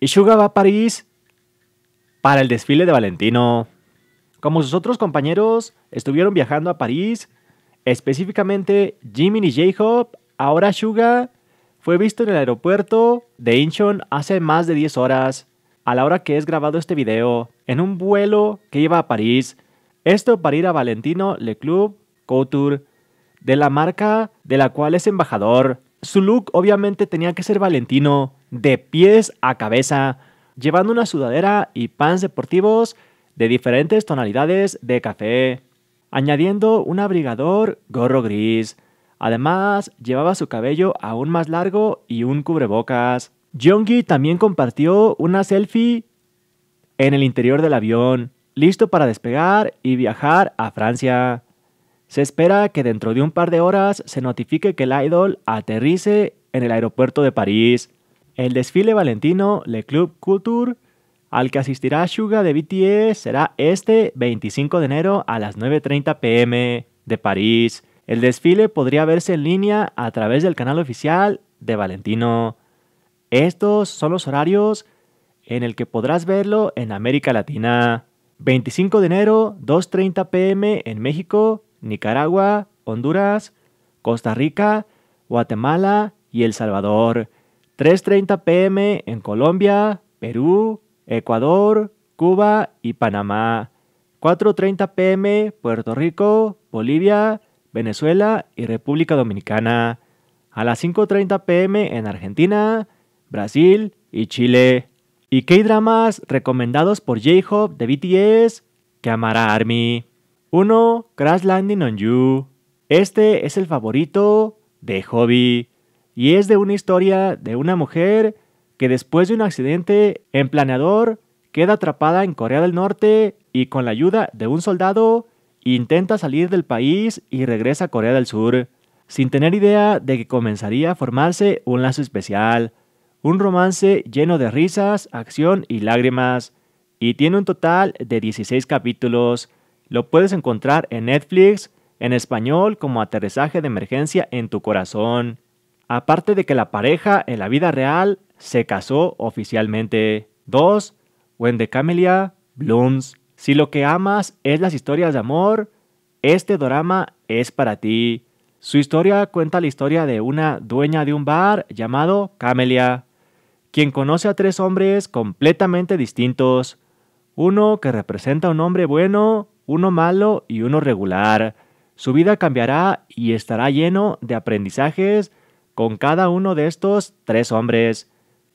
Y Suga va a París para el desfile de Valentino. Como sus otros compañeros estuvieron viajando a París, específicamente Jimmy y j Hop. ahora Suga fue visto en el aeropuerto de Incheon hace más de 10 horas, a la hora que es grabado este video, en un vuelo que iba a París. Esto para ir a Valentino Le Club Couture, de la marca de la cual es embajador. Su look obviamente tenía que ser Valentino, de pies a cabeza, llevando una sudadera y pants deportivos de diferentes tonalidades de café, añadiendo un abrigador gorro gris. Además, llevaba su cabello aún más largo y un cubrebocas. Jongi también compartió una selfie en el interior del avión, listo para despegar y viajar a Francia. Se espera que dentro de un par de horas se notifique que el idol aterrice en el aeropuerto de París. El desfile valentino Le Club Couture al que asistirá Suga de BTS e, será este 25 de enero a las 9.30 pm de París. El desfile podría verse en línea a través del canal oficial de Valentino. Estos son los horarios en el que podrás verlo en América Latina. 25 de enero, 2.30 pm en México, Nicaragua, Honduras, Costa Rica, Guatemala y El Salvador. 3.30 pm en Colombia, Perú, Ecuador, Cuba y Panamá. 4.30 pm Puerto Rico, Bolivia, Venezuela y República Dominicana. A las 5.30 pm en Argentina, Brasil y Chile. ¿Y qué dramas recomendados por J-Hope de BTS que amará Army? 1. Crash Landing on You. Este es el favorito de Hobby. Y es de una historia de una mujer que después de un accidente en planeador queda atrapada en Corea del Norte y con la ayuda de un soldado intenta salir del país y regresa a Corea del Sur, sin tener idea de que comenzaría a formarse un lazo especial, un romance lleno de risas, acción y lágrimas, y tiene un total de 16 capítulos. Lo puedes encontrar en Netflix en español como Aterrizaje de Emergencia en tu Corazón. Aparte de que la pareja en la vida real se casó oficialmente. 2. de Camelia Blooms. Si lo que amas es las historias de amor, este drama es para ti. Su historia cuenta la historia de una dueña de un bar llamado Camelia, quien conoce a tres hombres completamente distintos. Uno que representa a un hombre bueno, uno malo y uno regular. Su vida cambiará y estará lleno de aprendizajes con cada uno de estos tres hombres.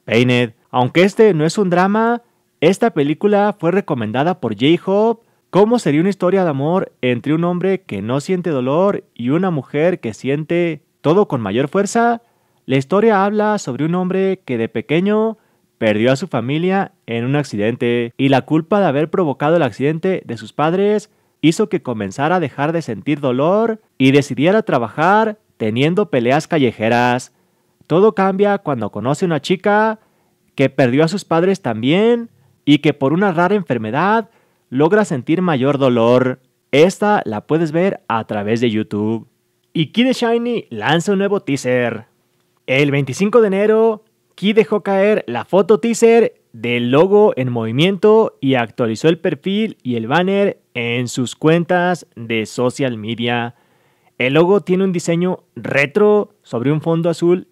Painted, aunque este no es un drama, esta película fue recomendada por J-Hope como sería una historia de amor entre un hombre que no siente dolor y una mujer que siente todo con mayor fuerza. La historia habla sobre un hombre que de pequeño perdió a su familia en un accidente y la culpa de haber provocado el accidente de sus padres hizo que comenzara a dejar de sentir dolor y decidiera trabajar teniendo peleas callejeras. Todo cambia cuando conoce una chica que perdió a sus padres también y que por una rara enfermedad logra sentir mayor dolor. Esta la puedes ver a través de YouTube. Y Kid Shiny lanza un nuevo teaser. El 25 de enero, Kid dejó caer la foto teaser del logo en movimiento y actualizó el perfil y el banner en sus cuentas de social media. El logo tiene un diseño retro sobre un fondo azul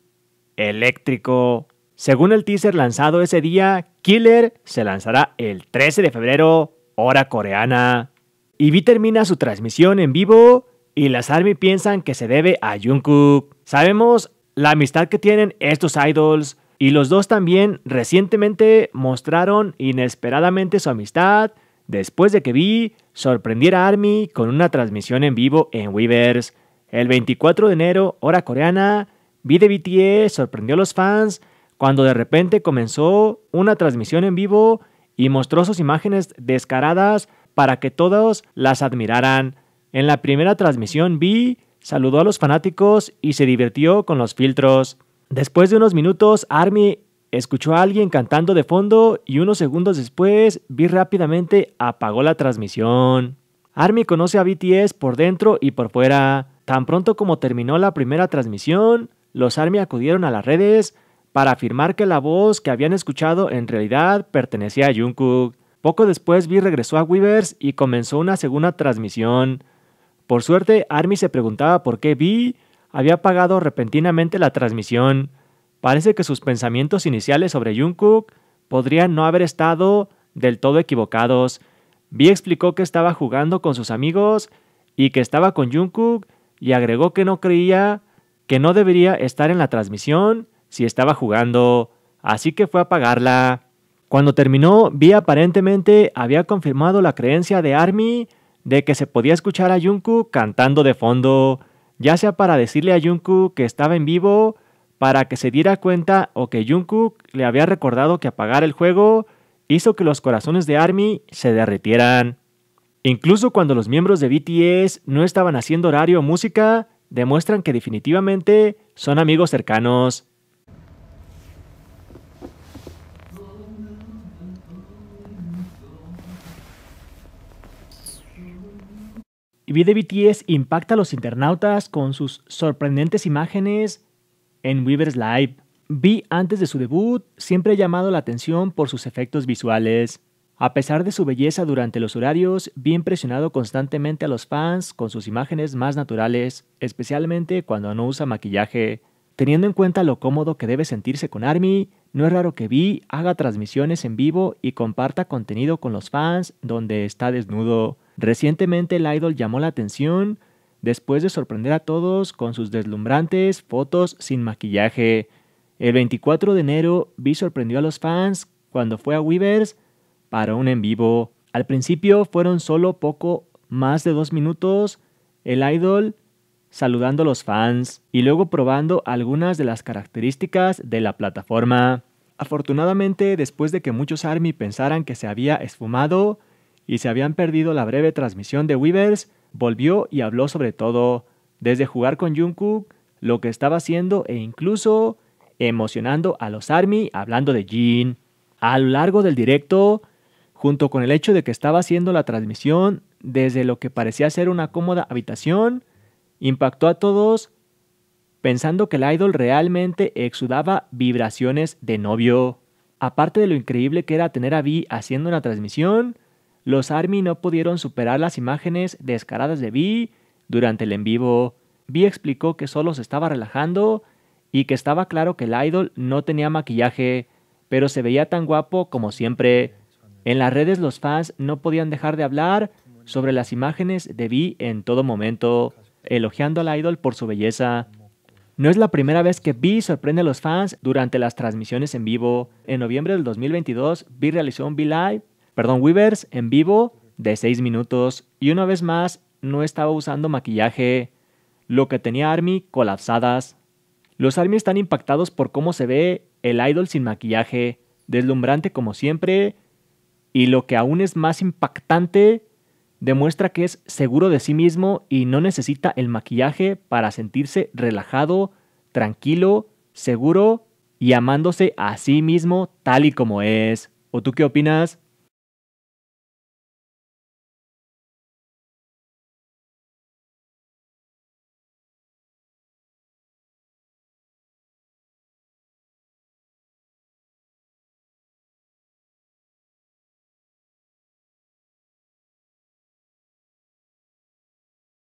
eléctrico. Según el teaser lanzado ese día, Killer se lanzará el 13 de febrero, hora coreana. Y V termina su transmisión en vivo y las ARMY piensan que se debe a Jungkook. Sabemos la amistad que tienen estos idols y los dos también recientemente mostraron inesperadamente su amistad después de que Vi sorprendiera a Army con una transmisión en vivo en Weavers. El 24 de enero, hora coreana, Vi de BTS e, sorprendió a los fans cuando de repente comenzó una transmisión en vivo y mostró sus imágenes descaradas para que todos las admiraran. En la primera transmisión, Vi saludó a los fanáticos y se divirtió con los filtros. Después de unos minutos, Army Escuchó a alguien cantando de fondo y unos segundos después vi rápidamente apagó la transmisión. Army conoce a BTS por dentro y por fuera. Tan pronto como terminó la primera transmisión, los Army acudieron a las redes para afirmar que la voz que habían escuchado en realidad pertenecía a Jungkook. Poco después Vi regresó a Weavers y comenzó una segunda transmisión. Por suerte, Army se preguntaba por qué Vi había apagado repentinamente la transmisión. Parece que sus pensamientos iniciales sobre Jungkook podrían no haber estado del todo equivocados. Vi explicó que estaba jugando con sus amigos y que estaba con Jungkook y agregó que no creía que no debería estar en la transmisión si estaba jugando, así que fue a apagarla. Cuando terminó, Vi aparentemente había confirmado la creencia de Army de que se podía escuchar a Jungkook cantando de fondo, ya sea para decirle a Jungkook que estaba en vivo para que se diera cuenta o que Jungkook le había recordado que apagar el juego hizo que los corazones de ARMY se derritieran. Incluso cuando los miembros de BTS no estaban haciendo horario o música, demuestran que definitivamente son amigos cercanos. Y de BTS impacta a los internautas con sus sorprendentes imágenes en Weavers Live. Vi antes de su debut siempre ha llamado la atención por sus efectos visuales. A pesar de su belleza durante los horarios, vi impresionado constantemente a los fans con sus imágenes más naturales, especialmente cuando no usa maquillaje. Teniendo en cuenta lo cómodo que debe sentirse con Army, no es raro que Vi haga transmisiones en vivo y comparta contenido con los fans donde está desnudo. Recientemente el idol llamó la atención después de sorprender a todos con sus deslumbrantes fotos sin maquillaje. El 24 de enero, Vi sorprendió a los fans cuando fue a Weavers para un en vivo. Al principio fueron solo poco más de dos minutos el idol saludando a los fans y luego probando algunas de las características de la plataforma. Afortunadamente, después de que muchos ARMY pensaran que se había esfumado y se habían perdido la breve transmisión de Weavers, Volvió y habló sobre todo, desde jugar con Jungkook, lo que estaba haciendo e incluso emocionando a los ARMY hablando de Jin. A lo largo del directo, junto con el hecho de que estaba haciendo la transmisión desde lo que parecía ser una cómoda habitación, impactó a todos pensando que el idol realmente exudaba vibraciones de novio. Aparte de lo increíble que era tener a Vi haciendo una transmisión, los ARMY no pudieron superar las imágenes descaradas de Vi durante el en vivo. Vi explicó que solo se estaba relajando y que estaba claro que el idol no tenía maquillaje, pero se veía tan guapo como siempre. En las redes los fans no podían dejar de hablar sobre las imágenes de Vi en todo momento, elogiando al idol por su belleza. No es la primera vez que Vi sorprende a los fans durante las transmisiones en vivo. En noviembre del 2022, Vi realizó un V-Live perdón, Weavers en vivo de 6 minutos y una vez más no estaba usando maquillaje, lo que tenía Army colapsadas. Los Army están impactados por cómo se ve el idol sin maquillaje, deslumbrante como siempre, y lo que aún es más impactante, demuestra que es seguro de sí mismo y no necesita el maquillaje para sentirse relajado, tranquilo, seguro y amándose a sí mismo tal y como es. ¿O tú qué opinas?